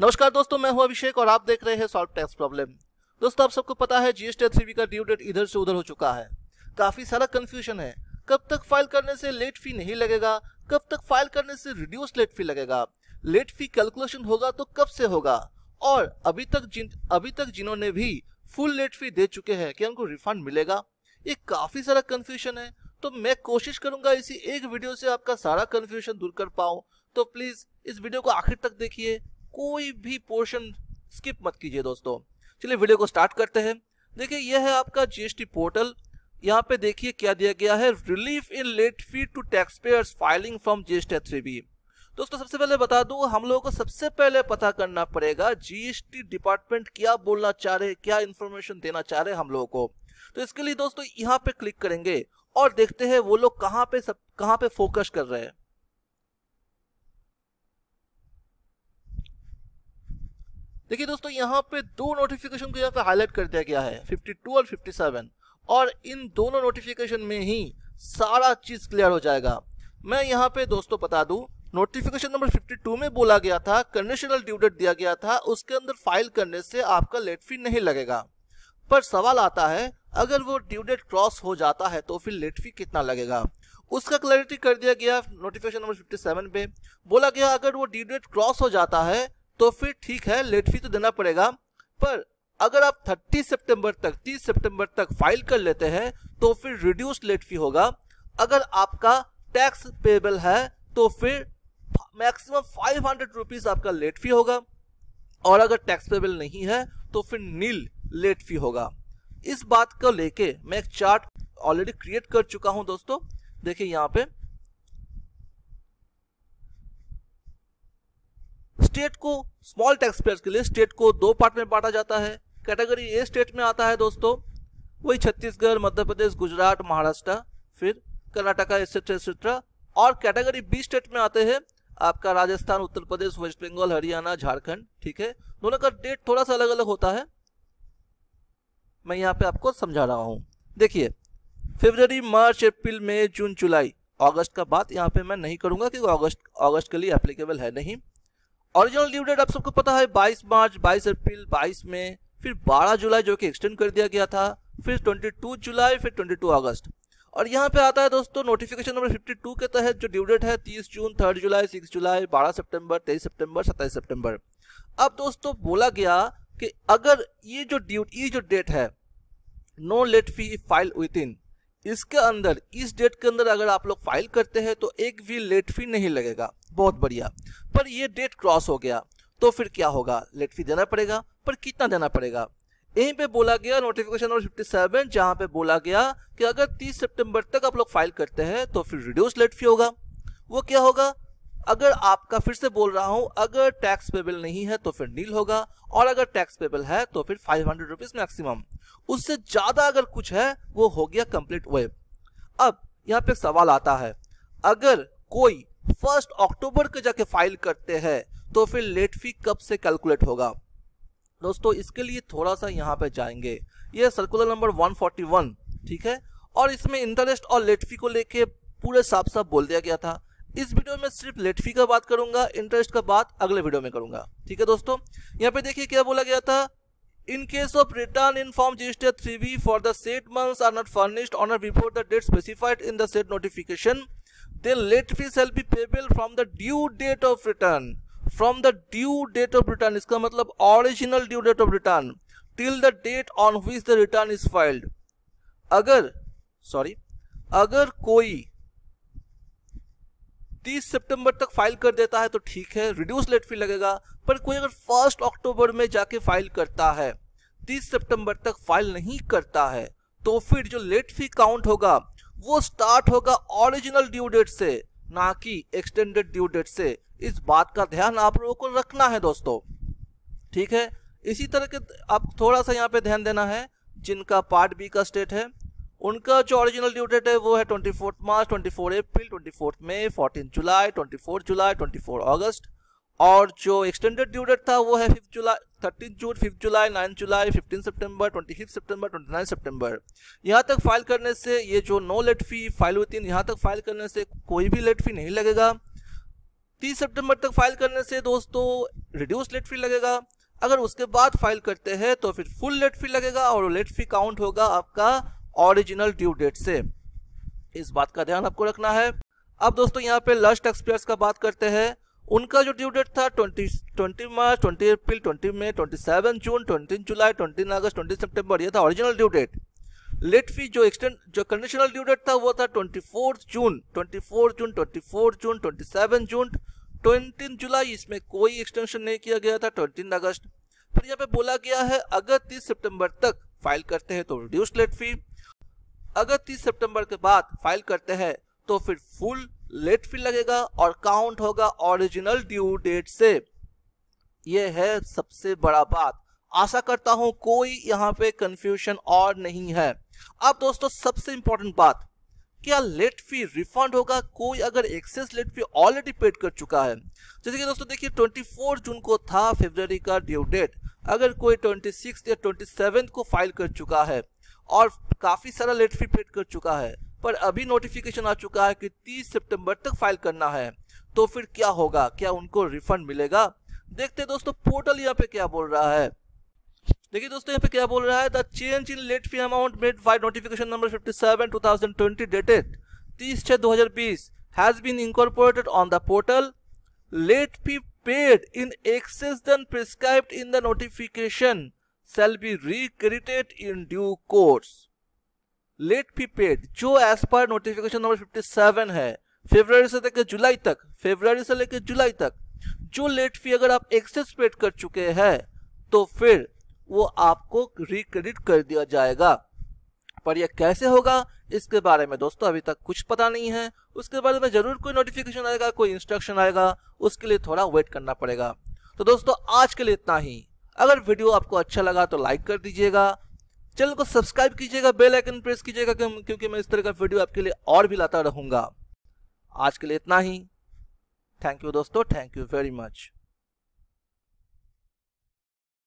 नमस्कार दोस्तों मैं हूं अभिषेक और आप देख रहे हैं सॉल्व टैक्स प्रॉब्लम दोस्तों आप सबको पता है जीएसटी थ्री का ड्यू डेट इधर से उधर हो चुका है काफी सारा कंफ्यूजन है कब तक फाइल करने से लेट फी नहीं लगेगा कब तक फाइल करने से रिड्यूस लेट फी लगेगा लेट फी कैलकुलेशन होगा तो कब से होगा और अभी तक जिन अभी तक जिन्होंने भी फुल लेट फी दे चुके हैं क्या उनको रिफंड मिलेगा ये काफी सारा कन्फ्यूजन है तो मैं कोशिश करूंगा इसी एक वीडियो से आपका सारा कन्फ्यूजन दूर कर पाऊँ तो प्लीज इस वीडियो को आखिर तक देखिए कोई भी पोर्शन स्किप मत कीजिए दोस्तों चलिए वीडियो को स्टार्ट करते हैं देखिए यह है आपका जीएसटी पोर्टल यहाँ पे देखिए क्या दिया गया है relief in late fee to tax payers filing from GST three B दोस्तों सबसे पहले बता दू हम लोगों को सबसे पहले पता करना पड़ेगा जीएसटी डिपार्टमेंट क्या बोलना चाह रहे क्या इन्फॉर्मेशन देना चाह रहे हम लोगों को तो इसके लिए दोस्तों यहाँ पे क्लिक करेंगे और देखते हैं वो लोग कहाँ पे सब कहाँ पे फोकस कर रहे हैं देखिए दोस्तों यहाँ पे दो नोटिफिकेशन को यहाँ पे हाईलाइट कर दिया गया है 52 और 57 और इन दोनों नोटिफिकेशन में ही सारा चीज़ क्लियर हो जाएगा मैं यहाँ पे दोस्तों बता दू नोटिफिकेशन नंबर 52 में बोला गया था कंडीशनल ड्यूडेट दिया गया था उसके अंदर फाइल करने से आपका लेट फी नहीं लगेगा पर सवाल आता है अगर वो ड्यूडेट क्रॉस हो जाता है तो फिर लेट फी कितना लगेगा उसका क्लैरिटी कर दिया गया नोटिफिकेशन नंबर 57 पे बोला गया अगर वो ड्यूडेट क्रॉस हो जाता है तो फिर ठीक है लेट फी तो देना पड़ेगा पर अगर आप 30 सितंबर तक 30 सितंबर तक फाइल कर लेते हैं तो फिर रिड्यूस लेट फी होगा अगर आपका टैक्स पेबल है तो फिर मैक्सिमम फाइव हंड्रेड रुपीज आपका लेट फी होगा और अगर टैक्स पेबल नहीं है तो फिर नील लेट फी होगा इस बात को लेके मैं एक चार्ट ऑलरेडी क्रिएट कर चुका हूं दोस्तों देखिए यहाँ पे स्टेट को स्मॉल टैक्स पेयर के लिए स्टेट को दो पार्ट में बांटा जाता है कैटेगरी ए स्टेट में आता है दोस्तों वही छत्तीसगढ़ मध्य प्रदेश गुजरात महाराष्ट्र फिर कर्नाटका एक्सेट्रा एक्सेट्रा और कैटेगरी बी स्टेट में आते हैं आपका राजस्थान उत्तर प्रदेश वेस्ट बंगाल हरियाणा झारखंड ठीक है दोनों का डेट थोड़ा सा अलग अलग होता है मैं यहाँ पे आपको समझा रहा हूँ देखिए फेब्रवरी मार्च अप्रैल मई जून जुलाई अगस्त का बात यहाँ पे मैं नहीं करूँगा क्योंकि अगस्त अगस्त के लिए एप्लीकेबल है नहीं ओरिजिनल ड्यू डेट आप सबको पता है 22 मार्च 22 अप्रैल 22 में फिर 12 जुलाई जो कि एक्सटेंड कर दिया गया था फिर 22 जुलाई फिर 22 अगस्त और यहाँ पे आता है दोस्तों नोटिफिकेशन नंबर 52 के तहत जो ड्यू डेट है 30 जून 3 जुलाई 6 जुलाई 12 सितंबर 23 सितंबर 27 सितंबर अब दोस्तों बोला गया कि अगर ये जो ड्यू ये जो डेट है no late fee file within इसके अंदर इस डेट के अंदर अगर आप लोग फाइल करते हैं तो एक भी लेट फी नहीं लगेगा बहुत बढ़िया पर ये डेट क्रॉस हो गया तो फिर क्या होगा लेट फी देना पड़ेगा पर कितना देना पड़ेगा यहीं पे बोला गया नोटिफिकेशन नंबर 57 जहां पे बोला गया कि अगर 30 सितंबर तक आप लोग फाइल करते हैं तो फिर रिड्यूस लेट फी होगा वो क्या होगा अगर आपका फिर से बोल रहा हूँ अगर टैक्स पेबल नहीं है तो फिर नील होगा और अगर टैक्स पेबल है तो फिर फाइव हंड्रेड रुपीज मैक्सिमम उससे ज्यादा अगर कुछ है वो हो गया कंप्लीट वेब अब यहाँ पे सवाल आता है अगर कोई फर्स्ट अक्टूबर को जाके फाइल करते हैं तो फिर लेट फी कब से कैलकुलेट होगा दोस्तों इसके लिए थोड़ा सा यहाँ पे जाएंगे ये सर्कुलर नंबर 141 ठीक है और इसमें इंटरेस्ट और लेट फी को लेके पूरे साफ साफ बोल दिया गया था इस वीडियो में सिर्फ लेट फी का बात करूंगा इंटरेस्ट का बात अगले वीडियो में करूंगा ठीक है दोस्तों यहाँ पे देखिए क्या बोला गया था in case of return in form register three B for the said months are not furnished on before the date specified in the said notification then late fee shall be payable from the due date of return from the due date of return इसका मतलब original due date of return till the date on which the return is filed अगर sorry अगर कोई 30 सितंबर तक file कर देता है तो ठीक है रिड्यूस लेट फी लगेगा पर कोई अगर फर्स्ट अक्टूबर में जाके फाइल करता है तीस सितंबर तक फाइल नहीं करता है तो फिर जो लेट फी काउंट होगा वो स्टार्ट होगा ओरिजिनल ड्यू डेट से ना कि एक्सटेंडेड ड्यू डेट से इस बात का ध्यान आप लोगों को रखना है दोस्तों ठीक है इसी तरह के आप थोड़ा सा यहाँ पे ध्यान देना है जिनका पार्ट बी का स्टेट है उनका जो ओरिजिनल ड्यू डेट है वो है twenty fourth March twenty four April twenty fourth मई fourteen July twenty fourth July twenty four अगस्त और जो एक्सटेंडेड ड्यू डेट था वो है fifth July thirteen June fifth July nine July fifteen सितंबर ट्वेंटी फिफ्थ सितंबर ट्वेंटी नाइन सितंबर यहाँ तक फाइल करने से ये जो नो लेट फी फाइल हुई थी यहाँ तक फाइल करने से कोई भी लेट फी नहीं लगेगा तीस सेप्टेम्बर तक फाइल करने से दोस्तों रिड्यूस लेट फी लगेगा अगर उसके बाद फाइल करते हैं तो फिर फुल लेट फी लगेगा और लेट फी काउंट होगा आपका ओरिजिनल ड्यू डेट से इस बात का ध्यान आपको रखना है अब दोस्तों यहाँ पे लस्ट एक्सपेयर्स का बात करते हैं उनका जो ड्यू डेट था 20 20 मार्च 20 अप्रैल 20 मई 27 जून 20 जुलाई 20 अगस्त 20 सितंबर ये था original due date late fee जो एक्सटेंड जो कंडीशनल ड्यू डेट था वो था 24 जून 24 जून 24 जून 27 जून 20 जुलाई इसमें कोई एक्सटेंशन नहीं किया गया था 20 अगस्त फिर यहाँ पे बोला गया है अगर तीस सितंबर तक फाइल करते हैं तो रिड्यूस लेट फी अगर 30 सितंबर के बाद फाइल करते हैं तो फिर फुल लेट फी लगेगा और काउंट होगा ओरिजिनल ड्यू डेट से यह है सबसे बड़ा बात आशा करता हूं कोई यहां पे कंफ्यूजन और नहीं है अब दोस्तों सबसे इंपॉर्टेंट बात क्या लेट फी रिफंड होगा कोई अगर excess late fee already paid कर चुका है जैसे कि दोस्तों देखिए 24 जून को था फेबर का ड्यू डेट अगर कोई 26 या 27 को फाइल कर चुका है और काफ़ी सारा लेट फी पेड कर चुका है पर अभी नोटिफिकेशन आ चुका है कि 30 सितंबर तक फाइल करना है तो फिर क्या होगा क्या उनको रिफंड मिलेगा देखते दोस्तों पोर्टल यहाँ पे क्या बोल रहा है देखिए दोस्तों यहाँ पे क्या बोल रहा है the change in late fee amount made by notification number 57 2020 dated 30 छः 2020 has been incorporated on the portal late fee paid in excess than prescribed in the notification shall be recreated in due course. Late fee paid जो as per notification number 57 है फेब्रवरी से लेकर जुलाई तक फेब्रवरी से लेकर जुलाई तक जो लेट फी अगर आप एक्सेस पेड कर चुके हैं तो फिर वो आपको रिक्रेडिट कर दिया जाएगा पर ये कैसे होगा इसके बारे में दोस्तों अभी तक कुछ पता नहीं है उसके बारे में जरूर कोई नोटिफिकेशन आएगा कोई इंस्ट्रक्शन आएगा उसके लिए थोड़ा वेट करना पड़ेगा तो दोस्तों आज के लिए इतना ही अगर वीडियो आपको अच्छा लगा तो लाइक कर दीजिएगा चैनल को सब्सक्राइब कीजिएगा बेल आइकन प्रेस कीजिएगा क्योंकि मैं इस तरह का वीडियो आपके लिए और भी लाता रहूंगा आज के लिए इतना ही थैंक यू दोस्तों थैंक यू वेरी मच